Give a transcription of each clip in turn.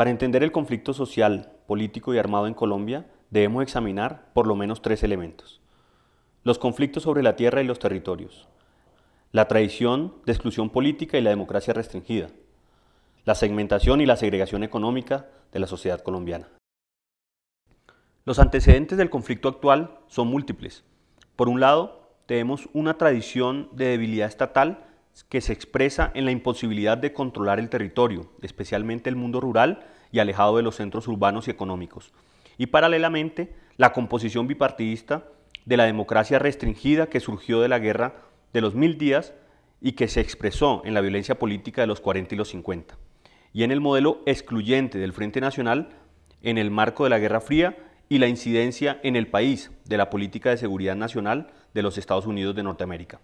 Para entender el conflicto social, político y armado en Colombia, debemos examinar por lo menos tres elementos. Los conflictos sobre la tierra y los territorios. La tradición de exclusión política y la democracia restringida. La segmentación y la segregación económica de la sociedad colombiana. Los antecedentes del conflicto actual son múltiples. Por un lado, tenemos una tradición de debilidad estatal que se expresa en la imposibilidad de controlar el territorio, especialmente el mundo rural y alejado de los centros urbanos y económicos. Y paralelamente, la composición bipartidista de la democracia restringida que surgió de la guerra de los mil días y que se expresó en la violencia política de los 40 y los 50, y en el modelo excluyente del Frente Nacional en el marco de la Guerra Fría y la incidencia en el país de la política de seguridad nacional de los Estados Unidos de Norteamérica.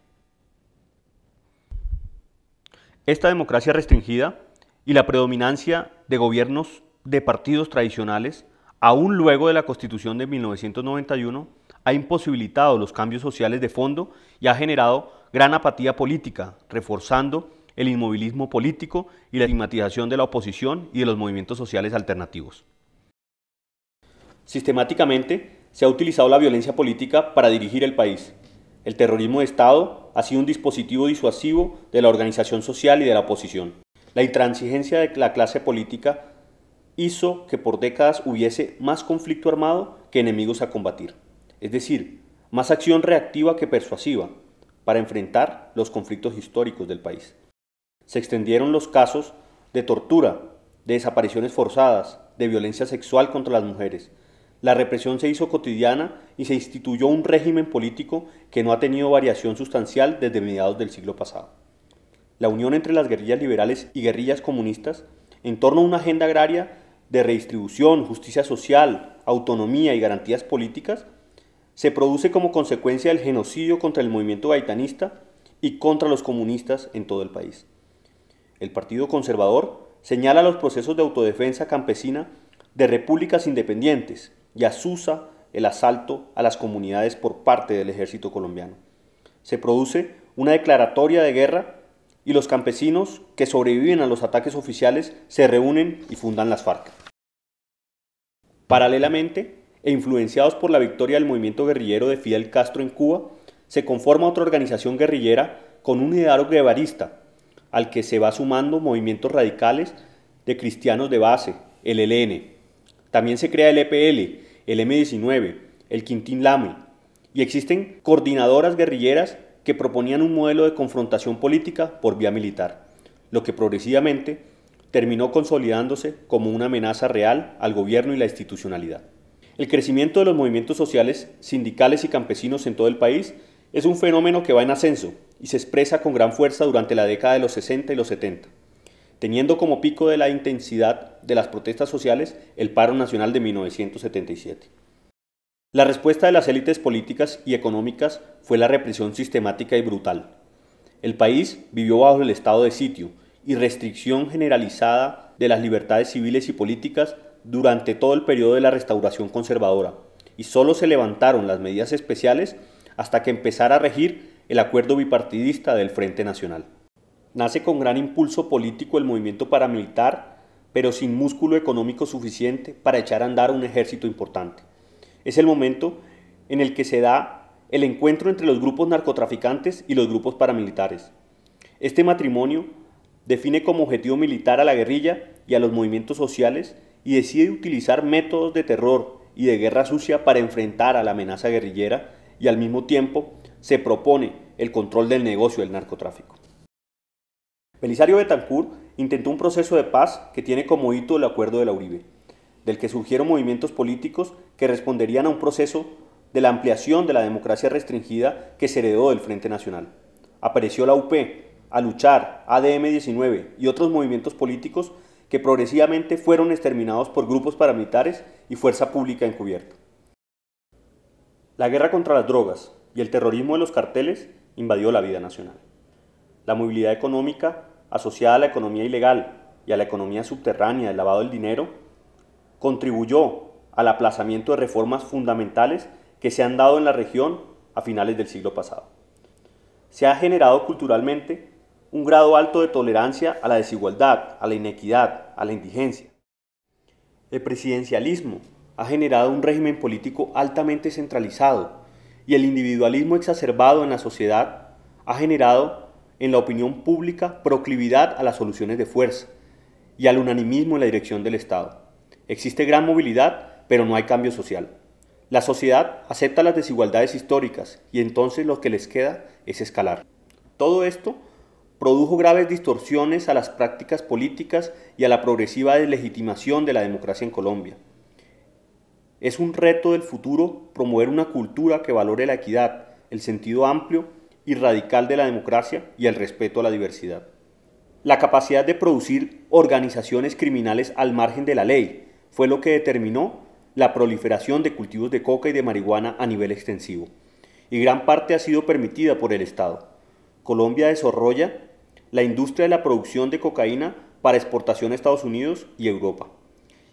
Esta democracia restringida y la predominancia de gobiernos de partidos tradicionales, aún luego de la Constitución de 1991, ha imposibilitado los cambios sociales de fondo y ha generado gran apatía política, reforzando el inmovilismo político y la estigmatización de la oposición y de los movimientos sociales alternativos. Sistemáticamente, se ha utilizado la violencia política para dirigir el país, el terrorismo de Estado ha sido un dispositivo disuasivo de la organización social y de la oposición. La intransigencia de la clase política hizo que por décadas hubiese más conflicto armado que enemigos a combatir, es decir, más acción reactiva que persuasiva para enfrentar los conflictos históricos del país. Se extendieron los casos de tortura, de desapariciones forzadas, de violencia sexual contra las mujeres, la represión se hizo cotidiana y se instituyó un régimen político que no ha tenido variación sustancial desde mediados del siglo pasado. La unión entre las guerrillas liberales y guerrillas comunistas en torno a una agenda agraria de redistribución, justicia social, autonomía y garantías políticas se produce como consecuencia del genocidio contra el movimiento gaitanista y contra los comunistas en todo el país. El Partido Conservador señala los procesos de autodefensa campesina de repúblicas independientes, y asusa el asalto a las comunidades por parte del ejército colombiano. Se produce una declaratoria de guerra y los campesinos que sobreviven a los ataques oficiales se reúnen y fundan las FARC. Paralelamente, e influenciados por la victoria del movimiento guerrillero de Fidel Castro en Cuba, se conforma otra organización guerrillera con un ideario guevarista, al que se va sumando movimientos radicales de cristianos de base, el ELN. También se crea el EPL, el M-19, el Quintín Lame, y existen coordinadoras guerrilleras que proponían un modelo de confrontación política por vía militar, lo que progresivamente terminó consolidándose como una amenaza real al gobierno y la institucionalidad. El crecimiento de los movimientos sociales, sindicales y campesinos en todo el país es un fenómeno que va en ascenso y se expresa con gran fuerza durante la década de los 60 y los 70 teniendo como pico de la intensidad de las protestas sociales el paro nacional de 1977. La respuesta de las élites políticas y económicas fue la represión sistemática y brutal. El país vivió bajo el estado de sitio y restricción generalizada de las libertades civiles y políticas durante todo el periodo de la restauración conservadora, y solo se levantaron las medidas especiales hasta que empezara a regir el acuerdo bipartidista del Frente Nacional nace con gran impulso político el movimiento paramilitar, pero sin músculo económico suficiente para echar a andar un ejército importante. Es el momento en el que se da el encuentro entre los grupos narcotraficantes y los grupos paramilitares. Este matrimonio define como objetivo militar a la guerrilla y a los movimientos sociales y decide utilizar métodos de terror y de guerra sucia para enfrentar a la amenaza guerrillera y al mismo tiempo se propone el control del negocio del narcotráfico. Belisario Betancourt intentó un proceso de paz que tiene como hito el acuerdo de la Uribe, del que surgieron movimientos políticos que responderían a un proceso de la ampliación de la democracia restringida que se heredó del Frente Nacional. Apareció la UP, a luchar, ADM 19 y otros movimientos políticos que progresivamente fueron exterminados por grupos paramilitares y fuerza pública encubierta. La guerra contra las drogas y el terrorismo de los carteles invadió la vida nacional la movilidad económica asociada a la economía ilegal y a la economía subterránea del lavado del dinero, contribuyó al aplazamiento de reformas fundamentales que se han dado en la región a finales del siglo pasado. Se ha generado culturalmente un grado alto de tolerancia a la desigualdad, a la inequidad, a la indigencia. El presidencialismo ha generado un régimen político altamente centralizado y el individualismo exacerbado en la sociedad ha generado en la opinión pública proclividad a las soluciones de fuerza y al unanimismo en la dirección del Estado. Existe gran movilidad, pero no hay cambio social. La sociedad acepta las desigualdades históricas y entonces lo que les queda es escalar. Todo esto produjo graves distorsiones a las prácticas políticas y a la progresiva deslegitimación de la democracia en Colombia. Es un reto del futuro promover una cultura que valore la equidad, el sentido amplio y radical de la democracia y el respeto a la diversidad. La capacidad de producir organizaciones criminales al margen de la ley fue lo que determinó la proliferación de cultivos de coca y de marihuana a nivel extensivo, y gran parte ha sido permitida por el Estado. Colombia desarrolla la industria de la producción de cocaína para exportación a Estados Unidos y Europa,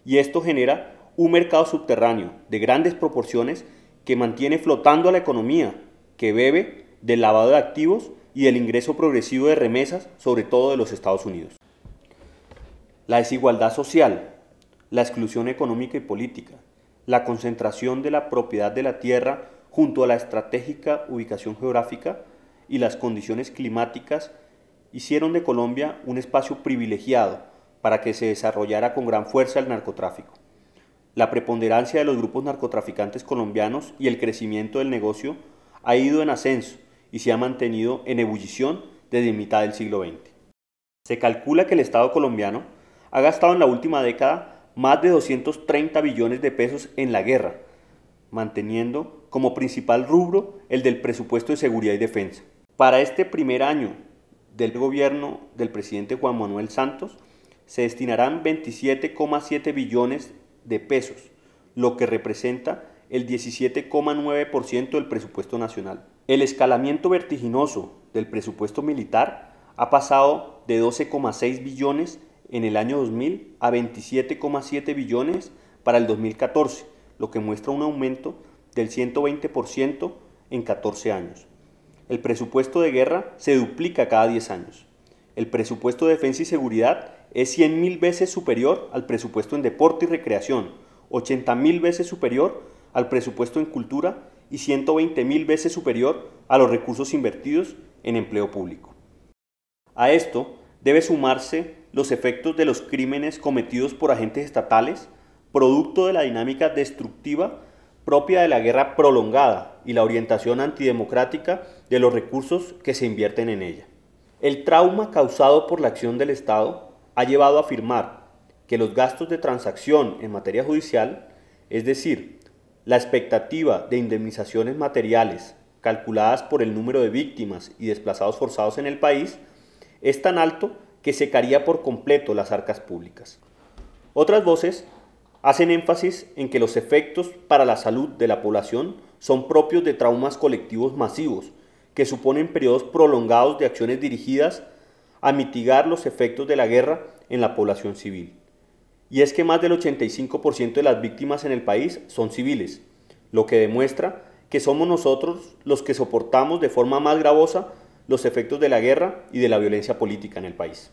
y esto genera un mercado subterráneo de grandes proporciones que mantiene flotando a la economía que bebe del lavado de activos y el ingreso progresivo de remesas, sobre todo de los Estados Unidos. La desigualdad social, la exclusión económica y política, la concentración de la propiedad de la tierra junto a la estratégica ubicación geográfica y las condiciones climáticas hicieron de Colombia un espacio privilegiado para que se desarrollara con gran fuerza el narcotráfico. La preponderancia de los grupos narcotraficantes colombianos y el crecimiento del negocio ha ido en ascenso y se ha mantenido en ebullición desde mitad del siglo XX. Se calcula que el Estado colombiano ha gastado en la última década más de 230 billones de pesos en la guerra, manteniendo como principal rubro el del presupuesto de seguridad y defensa. Para este primer año del gobierno del presidente Juan Manuel Santos, se destinarán 27,7 billones de pesos, lo que representa el 17,9% del presupuesto nacional. El escalamiento vertiginoso del presupuesto militar ha pasado de 12,6 billones en el año 2000 a 27,7 billones para el 2014, lo que muestra un aumento del 120% en 14 años. El presupuesto de guerra se duplica cada 10 años. El presupuesto de defensa y seguridad es 100.000 veces superior al presupuesto en deporte y recreación, 80.000 veces superior al presupuesto en cultura y 120 mil veces superior a los recursos invertidos en empleo público. A esto debe sumarse los efectos de los crímenes cometidos por agentes estatales, producto de la dinámica destructiva propia de la guerra prolongada y la orientación antidemocrática de los recursos que se invierten en ella. El trauma causado por la acción del Estado ha llevado a afirmar que los gastos de transacción en materia judicial, es decir, la expectativa de indemnizaciones materiales calculadas por el número de víctimas y desplazados forzados en el país es tan alto que secaría por completo las arcas públicas. Otras voces hacen énfasis en que los efectos para la salud de la población son propios de traumas colectivos masivos, que suponen periodos prolongados de acciones dirigidas a mitigar los efectos de la guerra en la población civil y es que más del 85% de las víctimas en el país son civiles, lo que demuestra que somos nosotros los que soportamos de forma más gravosa los efectos de la guerra y de la violencia política en el país.